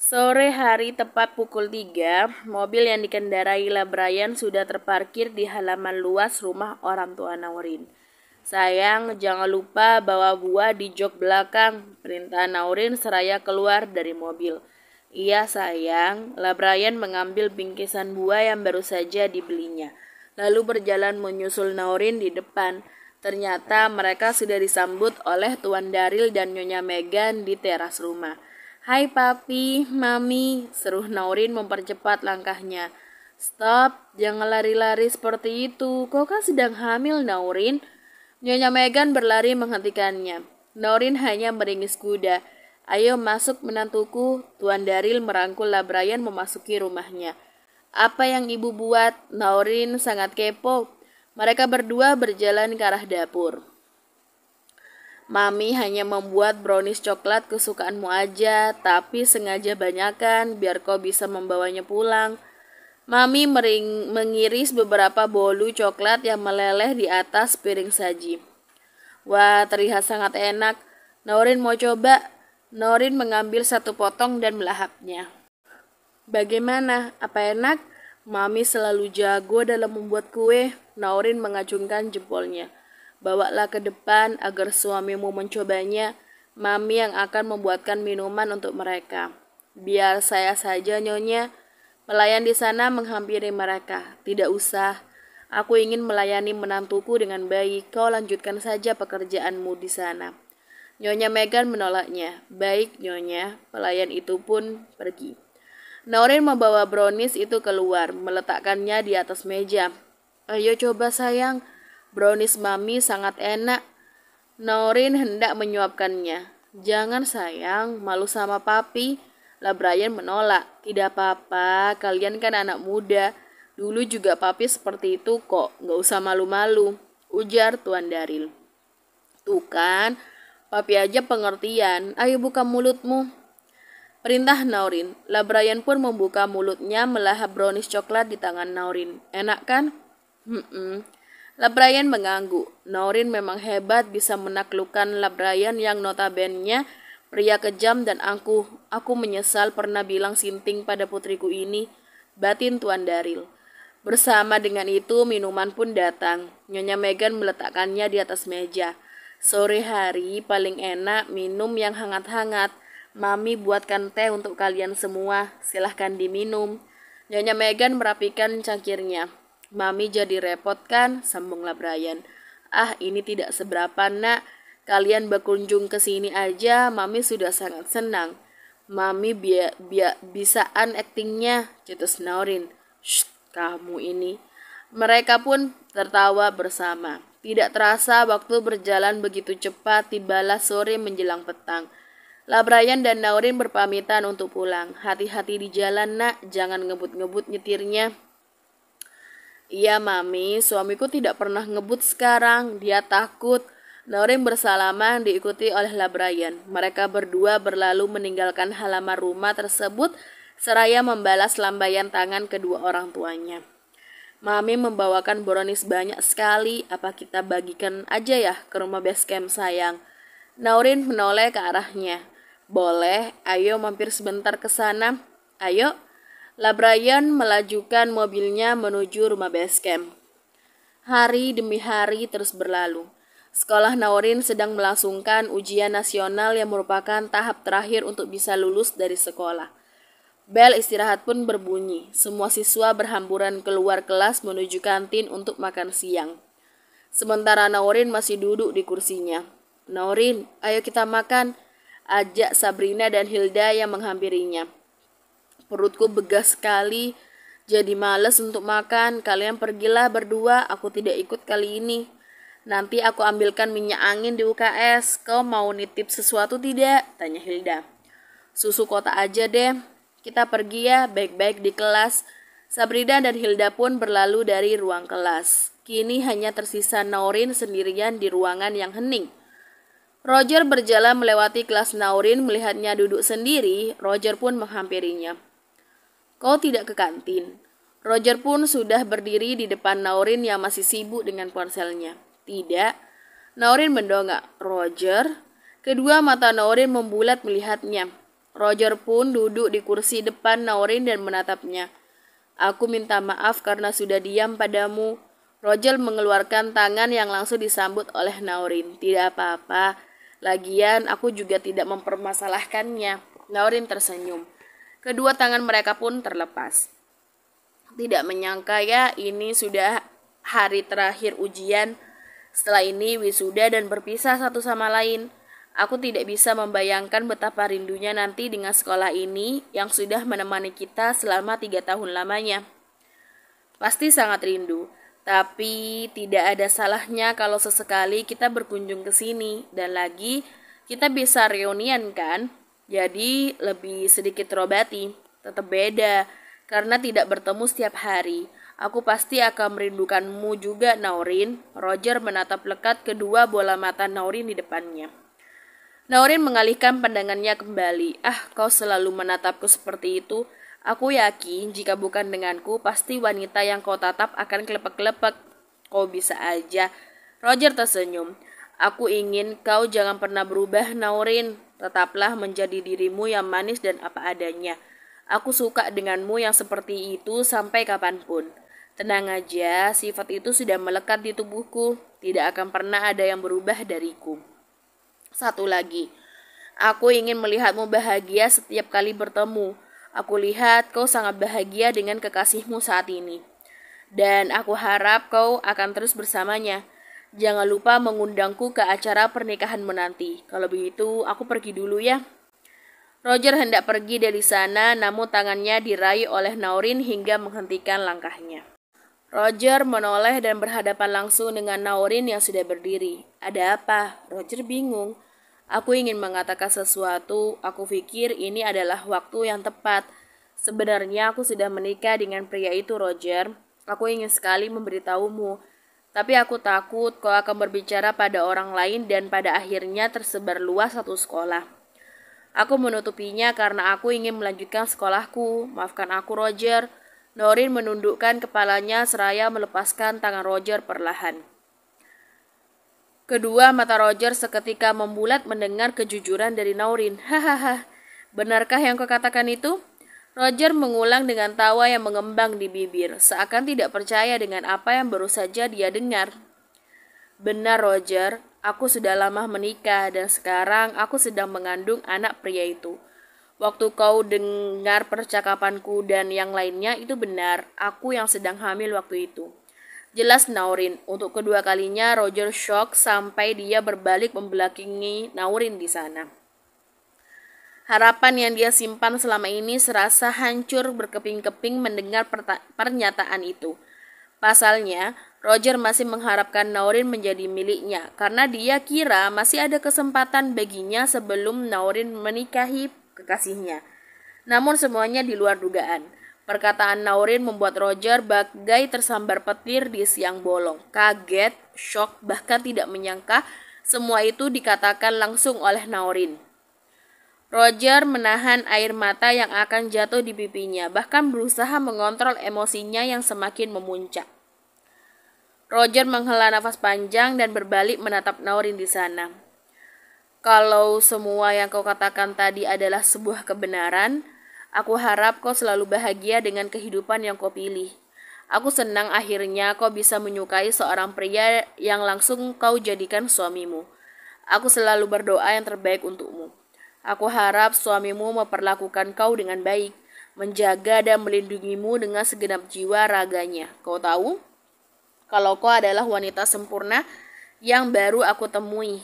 Sore hari tepat pukul 3, mobil yang dikendarai Brian sudah terparkir di halaman luas rumah orang tua Naurin. Sayang, jangan lupa bawa buah di jok belakang, perintah Naurin seraya keluar dari mobil. Iya sayang, Brian mengambil bingkisan buah yang baru saja dibelinya, lalu berjalan menyusul Naurin di depan. Ternyata mereka sudah disambut oleh Tuan Daril dan Nyonya Megan di teras rumah. Hai papi, mami, seru Naurin mempercepat langkahnya. Stop, jangan lari-lari seperti itu. Kau kan sedang hamil, Naurin. Nyonya Megan berlari menghentikannya. Naurin hanya meringis kuda. Ayo masuk menantuku, Tuan Daril merangkul Labrayan memasuki rumahnya. Apa yang ibu buat? Naurin sangat kepo. Mereka berdua berjalan ke arah dapur. Mami hanya membuat brownies coklat kesukaanmu aja, tapi sengaja banyakan biar kau bisa membawanya pulang. Mami mering, mengiris beberapa bolu coklat yang meleleh di atas piring saji. Wah, terlihat sangat enak. Norin mau coba. Norin mengambil satu potong dan melahapnya. Bagaimana? Apa enak? Mami selalu jago dalam membuat kue. Norin mengacungkan jempolnya. Bawalah ke depan agar suamimu mencobanya. Mami yang akan membuatkan minuman untuk mereka. Biar saya saja nyonya. Pelayan di sana menghampiri mereka. Tidak usah. Aku ingin melayani menantuku dengan baik. Kau lanjutkan saja pekerjaanmu di sana. Nyonya Megan menolaknya. Baik, Nyonya. Pelayan itu pun pergi. Naurin membawa brownies itu keluar, meletakkannya di atas meja. Ayo coba sayang, Brownies mami sangat enak. Norin hendak menyuapkannya. Jangan sayang, malu sama papi. Lah Brian menolak. Tidak apa-apa, kalian kan anak muda. Dulu juga papi seperti itu kok, Gak usah malu-malu. Ujar Tuan Daril. Tuh kan, papi aja pengertian. Ayo buka mulutmu. Perintah Naurin. Lah Brian pun membuka mulutnya melahap brownies coklat di tangan Naurin. Enak kan? Hmm, -mm. Labrayan mengganggu. Norin memang hebat bisa menaklukkan Labrayan yang notabennya pria kejam dan angkuh. Aku menyesal pernah bilang sinting pada putriku ini, batin Tuan Daril. Bersama dengan itu, minuman pun datang. Nyonya Megan meletakkannya di atas meja. Sore hari paling enak minum yang hangat-hangat. Mami buatkan teh untuk kalian semua, silahkan diminum. Nyonya Megan merapikan cangkirnya. Mami jadi repot kan? Sambunglah Brian. Ah, ini tidak seberapa, nak. Kalian berkunjung ke sini aja, Mami sudah sangat senang. Mami biar bia, bisaan aktingnya, cetus Naurin. Shh, kamu ini. Mereka pun tertawa bersama. Tidak terasa waktu berjalan begitu cepat, tibalah sore menjelang petang. Labrayan dan Naurin berpamitan untuk pulang. Hati-hati di jalan, nak. Jangan ngebut-ngebut nyetirnya. Iya mami, suamiku tidak pernah ngebut sekarang, dia takut. Lauren nah, bersalaman diikuti oleh Labrayan. Mereka berdua berlalu meninggalkan halaman rumah tersebut seraya membalas lambaian tangan kedua orang tuanya. Mami membawakan boronis banyak sekali, apa kita bagikan aja ya ke rumah base camp sayang? Naurin menoleh ke arahnya. Boleh, ayo mampir sebentar ke sana. Ayo, Labrayan melajukan mobilnya menuju rumah base camp. Hari demi hari terus berlalu. Sekolah Naurin sedang melangsungkan ujian nasional yang merupakan tahap terakhir untuk bisa lulus dari sekolah. Bel istirahat pun berbunyi. Semua siswa berhamburan keluar kelas menuju kantin untuk makan siang. Sementara Naurin masih duduk di kursinya. Naurin, ayo kita makan. Ajak Sabrina dan Hilda yang menghampirinya. Perutku begas sekali, jadi males untuk makan. Kalian pergilah berdua, aku tidak ikut kali ini. Nanti aku ambilkan minyak angin di UKS. Kau mau nitip sesuatu tidak? Tanya Hilda. Susu kota aja deh. Kita pergi ya, baik-baik di kelas. Sabrina dan Hilda pun berlalu dari ruang kelas. Kini hanya tersisa Naurin sendirian di ruangan yang hening. Roger berjalan melewati kelas Naurin, melihatnya duduk sendiri. Roger pun menghampirinya. Kau tidak ke kantin. Roger pun sudah berdiri di depan Naurin yang masih sibuk dengan ponselnya. Tidak. Naurin mendongak. Roger. Kedua mata Naurin membulat melihatnya. Roger pun duduk di kursi depan Naurin dan menatapnya. Aku minta maaf karena sudah diam padamu. Roger mengeluarkan tangan yang langsung disambut oleh Naurin. Tidak apa-apa. Lagian aku juga tidak mempermasalahkannya. Naurin tersenyum. Kedua tangan mereka pun terlepas. Tidak menyangka ya ini sudah hari terakhir ujian. Setelah ini wisuda dan berpisah satu sama lain. Aku tidak bisa membayangkan betapa rindunya nanti dengan sekolah ini yang sudah menemani kita selama tiga tahun lamanya. Pasti sangat rindu, tapi tidak ada salahnya kalau sesekali kita berkunjung ke sini dan lagi kita bisa reunian kan? Jadi lebih sedikit terobati, tetap beda karena tidak bertemu setiap hari. Aku pasti akan merindukanmu juga, Naurin. Roger menatap lekat kedua bola mata Naurin di depannya. Naurin mengalihkan pandangannya kembali. Ah, kau selalu menatapku seperti itu. Aku yakin jika bukan denganku, pasti wanita yang kau tatap akan kelepek-kelepek. Kau bisa aja. Roger tersenyum. Aku ingin kau jangan pernah berubah, Naurin. Tetaplah menjadi dirimu yang manis dan apa adanya. Aku suka denganmu yang seperti itu sampai kapanpun. Tenang aja, sifat itu sudah melekat di tubuhku. Tidak akan pernah ada yang berubah dariku. Satu lagi, aku ingin melihatmu bahagia setiap kali bertemu. Aku lihat kau sangat bahagia dengan kekasihmu saat ini. Dan aku harap kau akan terus bersamanya. Jangan lupa mengundangku ke acara pernikahan menanti. Kalau begitu, aku pergi dulu ya. Roger hendak pergi dari sana, namun tangannya diraih oleh Naurin hingga menghentikan langkahnya. Roger menoleh dan berhadapan langsung dengan Naurin yang sudah berdiri. Ada apa? Roger bingung. Aku ingin mengatakan sesuatu, aku pikir ini adalah waktu yang tepat. Sebenarnya aku sudah menikah dengan pria itu, Roger. Aku ingin sekali memberitahumu. Tapi aku takut kau akan berbicara pada orang lain dan pada akhirnya tersebar luas satu sekolah. Aku menutupinya karena aku ingin melanjutkan sekolahku. Maafkan aku, Roger. Norin menundukkan kepalanya seraya melepaskan tangan Roger perlahan. Kedua mata Roger seketika membulat mendengar kejujuran dari Norin. Hahaha, benarkah yang kau katakan itu? Roger mengulang dengan tawa yang mengembang di bibir, seakan tidak percaya dengan apa yang baru saja dia dengar. Benar, Roger. Aku sudah lama menikah dan sekarang aku sedang mengandung anak pria itu. Waktu kau dengar percakapanku dan yang lainnya itu benar, aku yang sedang hamil waktu itu. Jelas Naurin, untuk kedua kalinya Roger shock sampai dia berbalik membelakangi Naurin di sana. Harapan yang dia simpan selama ini serasa hancur berkeping-keping mendengar pernyataan itu. Pasalnya, Roger masih mengharapkan Naurin menjadi miliknya karena dia kira masih ada kesempatan baginya sebelum Naurin menikahi kekasihnya. Namun semuanya di luar dugaan. Perkataan Naurin membuat Roger bagai tersambar petir di siang bolong. Kaget, shock, bahkan tidak menyangka semua itu dikatakan langsung oleh Naurin. Roger menahan air mata yang akan jatuh di pipinya, bahkan berusaha mengontrol emosinya yang semakin memuncak. Roger menghela nafas panjang dan berbalik menatap Naurin di sana. Kalau semua yang kau katakan tadi adalah sebuah kebenaran, aku harap kau selalu bahagia dengan kehidupan yang kau pilih. Aku senang akhirnya kau bisa menyukai seorang pria yang langsung kau jadikan suamimu. Aku selalu berdoa yang terbaik untukmu. Aku harap suamimu memperlakukan kau dengan baik, menjaga dan melindungimu dengan segenap jiwa raganya. Kau tahu, kalau kau adalah wanita sempurna yang baru aku temui,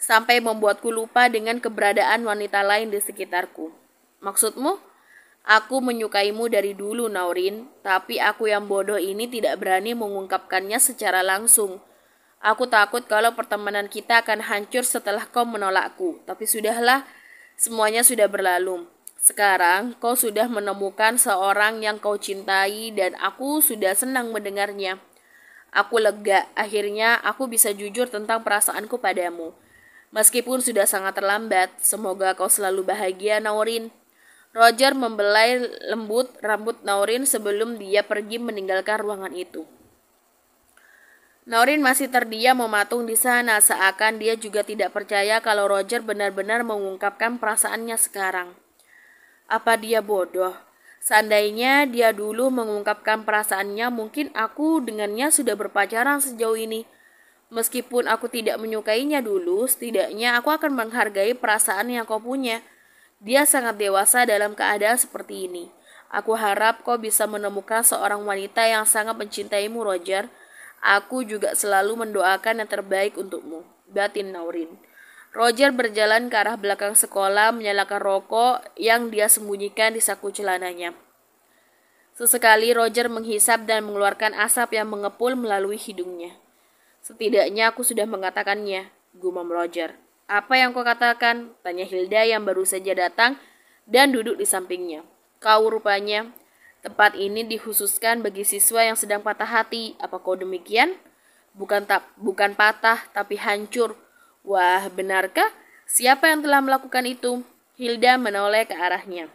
sampai membuatku lupa dengan keberadaan wanita lain di sekitarku. Maksudmu, aku menyukaimu dari dulu, Naurin, tapi aku yang bodoh ini tidak berani mengungkapkannya secara langsung.' Aku takut kalau pertemanan kita akan hancur setelah kau menolakku. Tapi sudahlah, semuanya sudah berlalu. Sekarang kau sudah menemukan seorang yang kau cintai dan aku sudah senang mendengarnya. Aku lega, akhirnya aku bisa jujur tentang perasaanku padamu. Meskipun sudah sangat terlambat, semoga kau selalu bahagia, Naurin. Roger membelai lembut rambut Naurin sebelum dia pergi meninggalkan ruangan itu. Naurin masih terdiam mematung di sana seakan dia juga tidak percaya kalau Roger benar-benar mengungkapkan perasaannya sekarang. Apa dia bodoh? Seandainya dia dulu mengungkapkan perasaannya, mungkin aku dengannya sudah berpacaran sejauh ini. Meskipun aku tidak menyukainya dulu, setidaknya aku akan menghargai perasaan yang kau punya. Dia sangat dewasa dalam keadaan seperti ini. Aku harap kau bisa menemukan seorang wanita yang sangat mencintaimu, Roger Aku juga selalu mendoakan yang terbaik untukmu. Batin Naurin. Roger berjalan ke arah belakang sekolah menyalakan rokok yang dia sembunyikan di saku celananya. Sesekali Roger menghisap dan mengeluarkan asap yang mengepul melalui hidungnya. Setidaknya aku sudah mengatakannya, gumam Roger. Apa yang kau katakan? Tanya Hilda yang baru saja datang dan duduk di sampingnya. Kau rupanya Tempat ini dikhususkan bagi siswa yang sedang patah hati. Apa kau demikian? Bukan tak bukan patah, tapi hancur. Wah, benarkah? Siapa yang telah melakukan itu? Hilda menoleh ke arahnya.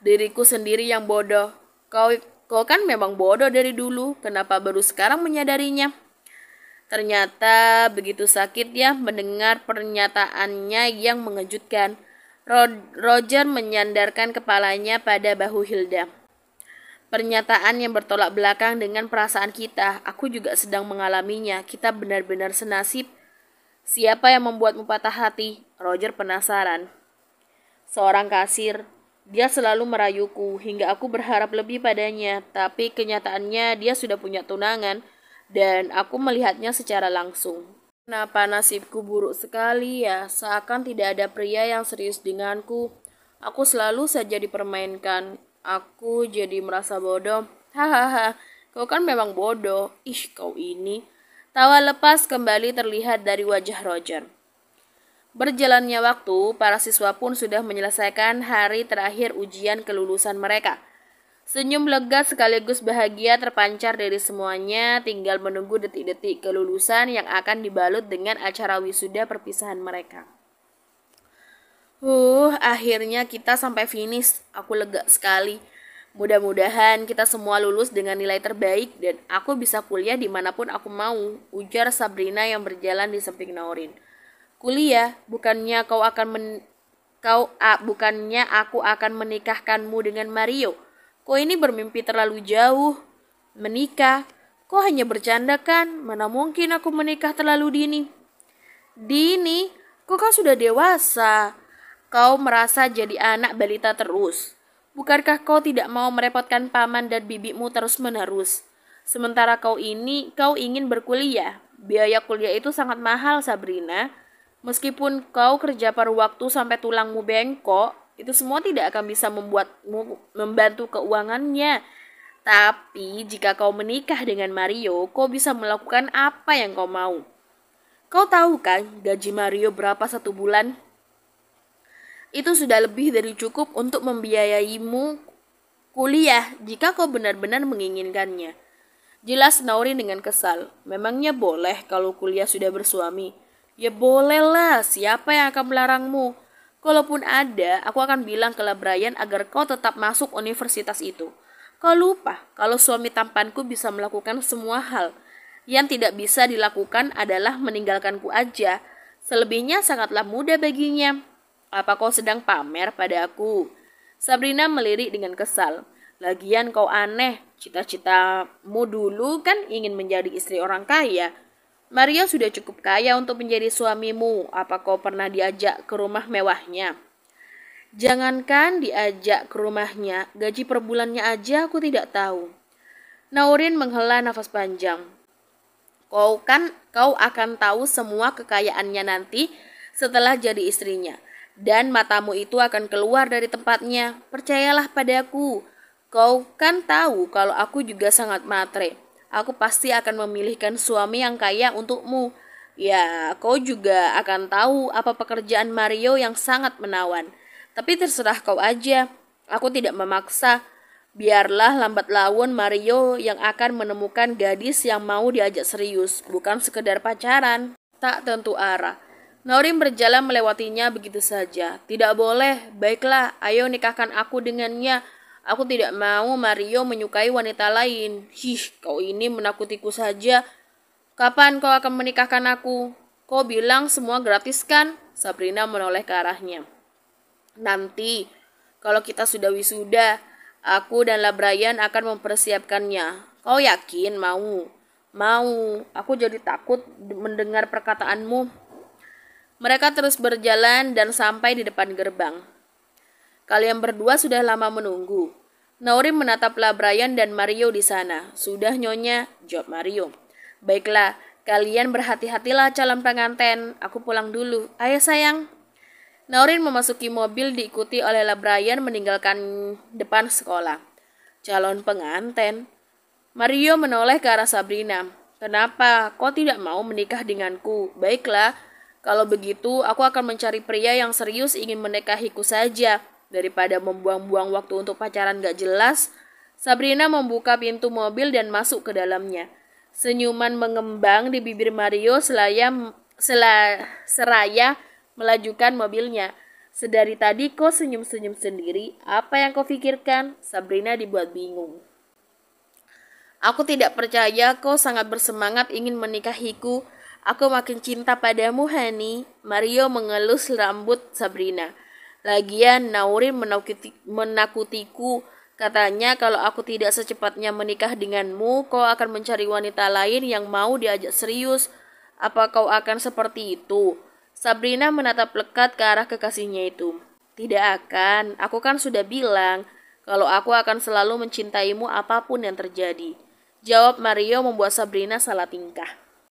Diriku sendiri yang bodoh. Kau kau kan memang bodoh dari dulu. Kenapa baru sekarang menyadarinya? Ternyata begitu sakit ya mendengar pernyataannya yang mengejutkan. Roger menyandarkan kepalanya pada bahu Hilda. Pernyataan yang bertolak belakang dengan perasaan kita, aku juga sedang mengalaminya. Kita benar-benar senasib. Siapa yang membuatmu patah hati? Roger penasaran. Seorang kasir, dia selalu merayuku hingga aku berharap lebih padanya, tapi kenyataannya dia sudah punya tunangan dan aku melihatnya secara langsung. Kenapa nasibku buruk sekali ya? Seakan tidak ada pria yang serius denganku. Aku selalu saja dipermainkan. Aku jadi merasa bodoh. Hahaha, kau kan memang bodoh. Ih, kau ini. Tawa lepas kembali terlihat dari wajah Roger. Berjalannya waktu, para siswa pun sudah menyelesaikan hari terakhir ujian kelulusan mereka. Senyum lega sekaligus bahagia terpancar dari semuanya, tinggal menunggu detik-detik kelulusan yang akan dibalut dengan acara wisuda perpisahan mereka. Uh, akhirnya kita sampai finish. Aku lega sekali. Mudah-mudahan kita semua lulus dengan nilai terbaik dan aku bisa kuliah dimanapun aku mau, ujar Sabrina yang berjalan di samping Naurin. Kuliah, bukannya kau akan men kau ah, bukannya aku akan menikahkanmu dengan Mario. Kau ini bermimpi terlalu jauh. Menikah? Kau hanya bercanda kan? Mana mungkin aku menikah terlalu dini? Dini? Kau kan sudah dewasa. Kau merasa jadi anak balita terus. Bukankah kau tidak mau merepotkan paman dan bibimu terus-menerus? Sementara kau ini, kau ingin berkuliah. Biaya kuliah itu sangat mahal, Sabrina. Meskipun kau kerja paruh waktu sampai tulangmu bengkok, itu semua tidak akan bisa membuatmu membantu keuangannya. Tapi jika kau menikah dengan Mario, kau bisa melakukan apa yang kau mau. Kau tahu kan gaji Mario berapa satu bulan? Itu sudah lebih dari cukup untuk membiayaimu kuliah jika kau benar-benar menginginkannya. Jelas Nauri dengan kesal. Memangnya boleh kalau kuliah sudah bersuami? Ya bolehlah, siapa yang akan melarangmu? Kalaupun ada, aku akan bilang ke Labrayan agar kau tetap masuk universitas itu. Kau lupa kalau suami tampanku bisa melakukan semua hal. Yang tidak bisa dilakukan adalah meninggalkanku aja. Selebihnya sangatlah mudah baginya. Apa kau sedang pamer pada aku? Sabrina melirik dengan kesal. Lagian kau aneh, cita-citamu dulu kan ingin menjadi istri orang kaya. Mario sudah cukup kaya untuk menjadi suamimu. Apa kau pernah diajak ke rumah mewahnya? Jangankan diajak ke rumahnya, gaji per bulannya aja aku tidak tahu. Naurin menghela nafas panjang. Kau kan kau akan tahu semua kekayaannya nanti setelah jadi istrinya. Dan matamu itu akan keluar dari tempatnya. Percayalah padaku, kau kan tahu kalau aku juga sangat matre aku pasti akan memilihkan suami yang kaya untukmu. Ya, kau juga akan tahu apa pekerjaan Mario yang sangat menawan. Tapi terserah kau aja. Aku tidak memaksa. Biarlah lambat laun Mario yang akan menemukan gadis yang mau diajak serius, bukan sekedar pacaran. Tak tentu arah. Norim berjalan melewatinya begitu saja. Tidak boleh, baiklah, ayo nikahkan aku dengannya. Aku tidak mau Mario menyukai wanita lain. Hih, kau ini menakutiku saja. Kapan kau akan menikahkan aku? Kau bilang semua gratis kan? Sabrina menoleh ke arahnya. Nanti, kalau kita sudah wisuda, aku dan Labrayan akan mempersiapkannya. Kau yakin mau? Mau, aku jadi takut mendengar perkataanmu. Mereka terus berjalan dan sampai di depan gerbang. Kalian berdua sudah lama menunggu. Naorin menataplah Brian dan Mario di sana. Sudah nyonya, jawab Mario. Baiklah, kalian berhati-hatilah calon pengantin. Aku pulang dulu. Ayo sayang. Naorin memasuki mobil diikuti oleh Brian meninggalkan depan sekolah. Calon pengantin. Mario menoleh ke arah Sabrina. Kenapa? Kau tidak mau menikah denganku? Baiklah, kalau begitu, aku akan mencari pria yang serius ingin menikahiku saja. Daripada membuang-buang waktu untuk pacaran gak jelas, Sabrina membuka pintu mobil dan masuk ke dalamnya. Senyuman mengembang di bibir Mario selaya, sela, seraya melajukan mobilnya. Sedari tadi kau senyum-senyum sendiri, apa yang kau pikirkan? Sabrina dibuat bingung. Aku tidak percaya kau sangat bersemangat ingin menikahiku. Aku makin cinta padamu, Hani. Mario mengelus rambut Sabrina. Lagian Nauri menakuti, menakutiku. Katanya kalau aku tidak secepatnya menikah denganmu, kau akan mencari wanita lain yang mau diajak serius. Apa kau akan seperti itu? Sabrina menatap lekat ke arah kekasihnya itu. Tidak akan, aku kan sudah bilang kalau aku akan selalu mencintaimu apapun yang terjadi. Jawab Mario membuat Sabrina salah tingkah.